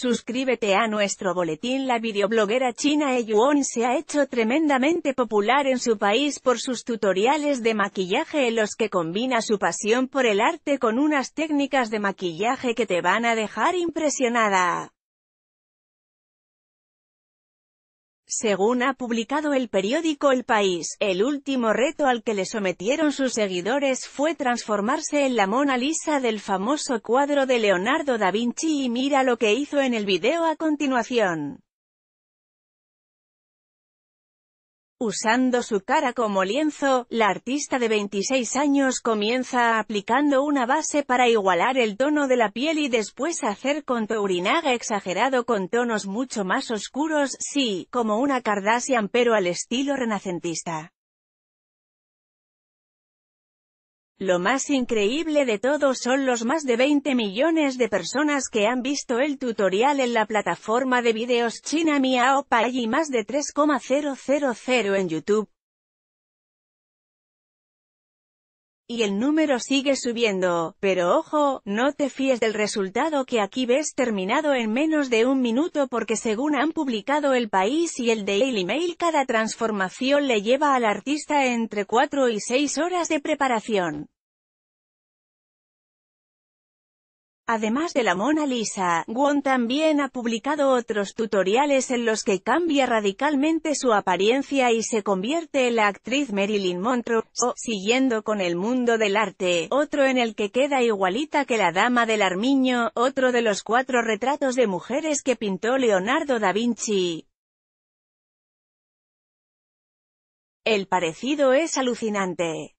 Suscríbete a nuestro boletín La videobloguera china Eyuon se ha hecho tremendamente popular en su país por sus tutoriales de maquillaje en los que combina su pasión por el arte con unas técnicas de maquillaje que te van a dejar impresionada. Según ha publicado el periódico El País, el último reto al que le sometieron sus seguidores fue transformarse en la Mona Lisa del famoso cuadro de Leonardo da Vinci y mira lo que hizo en el video a continuación. Usando su cara como lienzo, la artista de 26 años comienza aplicando una base para igualar el tono de la piel y después hacer contourinaga exagerado con tonos mucho más oscuros, sí, como una Kardashian pero al estilo renacentista. Lo más increíble de todo son los más de 20 millones de personas que han visto el tutorial en la plataforma de videos China Miao para y más de 3,000 en YouTube. Y el número sigue subiendo, pero ojo, no te fíes del resultado que aquí ves terminado en menos de un minuto porque según han publicado El País y el Daily Mail cada transformación le lleva al artista entre cuatro y 6 horas de preparación. Además de la Mona Lisa, Won también ha publicado otros tutoriales en los que cambia radicalmente su apariencia y se convierte en la actriz Marilyn Monroe, o, siguiendo con el mundo del arte, otro en el que queda igualita que la Dama del Armiño, otro de los cuatro retratos de mujeres que pintó Leonardo da Vinci. El parecido es alucinante.